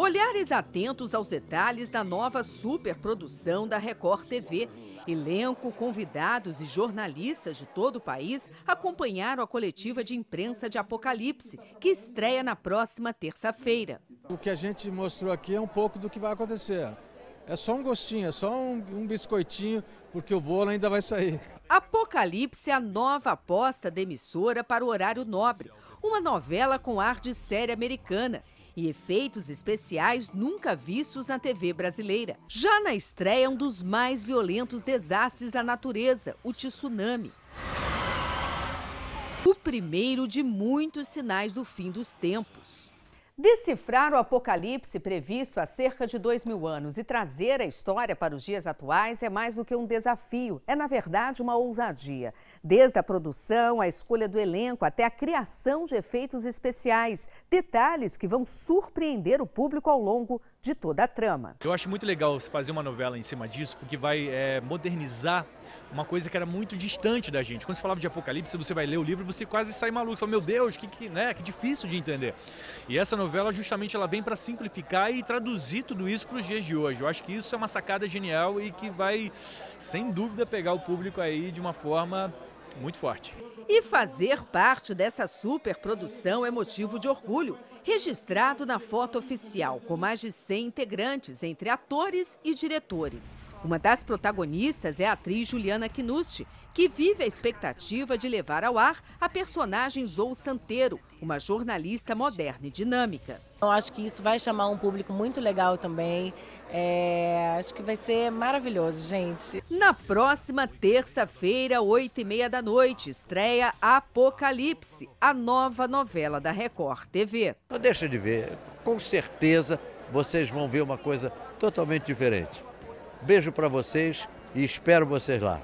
Olhares atentos aos detalhes da nova superprodução da Record TV. Elenco, convidados e jornalistas de todo o país acompanharam a coletiva de imprensa de Apocalipse, que estreia na próxima terça-feira. O que a gente mostrou aqui é um pouco do que vai acontecer é só um gostinho, é só um, um biscoitinho, porque o bolo ainda vai sair. Apocalipse é a nova aposta da emissora para o horário nobre. Uma novela com ar de série americana e efeitos especiais nunca vistos na TV brasileira. Já na estreia, um dos mais violentos desastres da natureza, o tsunami. O primeiro de muitos sinais do fim dos tempos. Decifrar o apocalipse previsto há cerca de dois mil anos e trazer a história para os dias atuais é mais do que um desafio, é na verdade uma ousadia. Desde a produção, a escolha do elenco até a criação de efeitos especiais, detalhes que vão surpreender o público ao longo de toda a trama. Eu acho muito legal fazer uma novela em cima disso, porque vai é, modernizar uma coisa que era muito distante da gente. Quando você falava de apocalipse, você vai ler o livro e você quase sai maluco. Você fala, meu Deus, que, que, né, que difícil de entender. E essa novela novela justamente ela vem para simplificar e traduzir tudo isso para os dias de hoje. Eu acho que isso é uma sacada genial e que vai, sem dúvida, pegar o público aí de uma forma muito forte. E fazer parte dessa superprodução é motivo de orgulho. Registrado na foto oficial, com mais de 100 integrantes, entre atores e diretores. Uma das protagonistas é a atriz Juliana Quinucci, que vive a expectativa de levar ao ar a personagem Zou Santeiro, uma jornalista moderna e dinâmica. Eu acho que isso vai chamar um público muito legal também. É, acho que vai ser maravilhoso, gente. Na próxima terça-feira, 8 e meia da noite, estreia Apocalipse, a nova novela da Record TV. Não deixa de ver, com certeza vocês vão ver uma coisa totalmente diferente. Beijo para vocês e espero vocês lá.